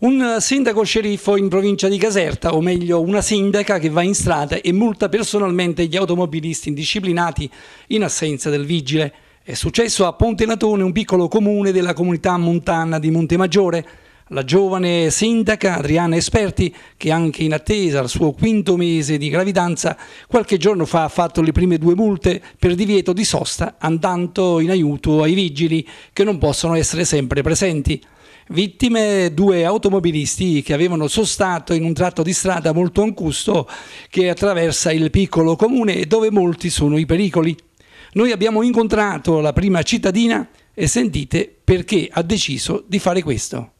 Un sindaco sceriffo in provincia di Caserta, o meglio una sindaca che va in strada e multa personalmente gli automobilisti indisciplinati in assenza del vigile. È successo a Ponte Latone, un piccolo comune della comunità montana di Montemaggiore. La giovane sindaca Adriana Esperti, che anche in attesa al suo quinto mese di gravidanza, qualche giorno fa ha fatto le prime due multe per divieto di sosta andando in aiuto ai vigili che non possono essere sempre presenti. Vittime due automobilisti che avevano sostato in un tratto di strada molto angusto che attraversa il piccolo comune dove molti sono i pericoli. Noi abbiamo incontrato la prima cittadina e sentite perché ha deciso di fare questo.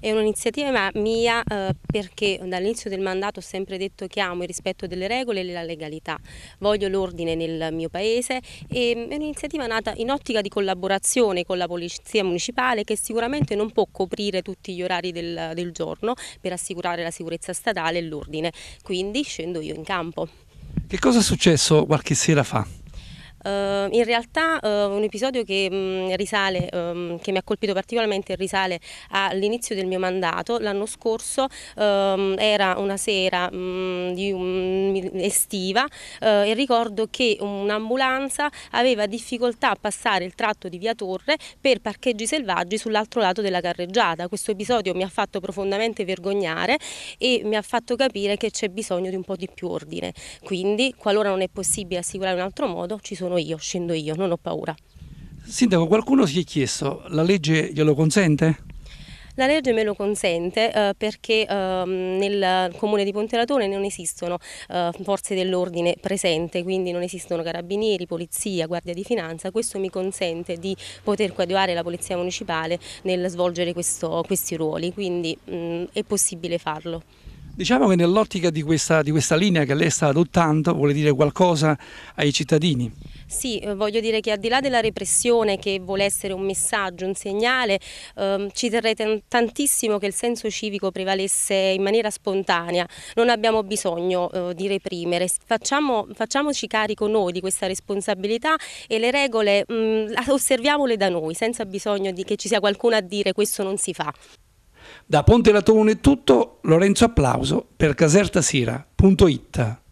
È un'iniziativa mia eh, perché dall'inizio del mandato ho sempre detto che amo il rispetto delle regole e della legalità, voglio l'ordine nel mio paese e mm, è un'iniziativa nata in ottica di collaborazione con la Polizia Municipale che sicuramente non può coprire tutti gli orari del, del giorno per assicurare la sicurezza statale e l'ordine, quindi scendo io in campo. Che cosa è successo qualche sera fa? Uh, in realtà uh, un episodio che mh, mhmm, risale, um, che mi ha colpito particolarmente, risale all'inizio del mio mandato. L'anno scorso um, era una sera um, di, estiva uh, e ricordo che un'ambulanza aveva difficoltà a passare il tratto di via Torre per parcheggi selvaggi sull'altro lato della carreggiata. Questo episodio mi ha fatto profondamente vergognare e mi ha fatto capire che c'è bisogno di un po' di più ordine. Quindi, qualora non è possibile assicurare un altro modo, ci sono sono io, scendo io, non ho paura. Sindaco, qualcuno si è chiesto, la legge glielo consente? La legge me lo consente eh, perché eh, nel comune di Ponteratone non esistono eh, forze dell'ordine presente, quindi non esistono carabinieri, polizia, guardia di finanza. Questo mi consente di poter coadiuvare la polizia municipale nel svolgere questo, questi ruoli, quindi mh, mm, è possibile farlo. Diciamo che nell'ottica di, di questa linea che lei sta adottando vuole dire qualcosa ai cittadini? Sì, eh, voglio dire che al di là della repressione che vuole essere un messaggio, un segnale, ehm, ci terrei tantissimo che il senso civico prevalesse in maniera spontanea. Non abbiamo bisogno eh, di reprimere, Facciamo, facciamoci carico noi di questa responsabilità e le regole mh, mm, osserviamole da noi senza bisogno di che ci sia qualcuno a dire questo non si fa. Da Ponte Latone è tutto, Lorenzo Applauso per casertasira.it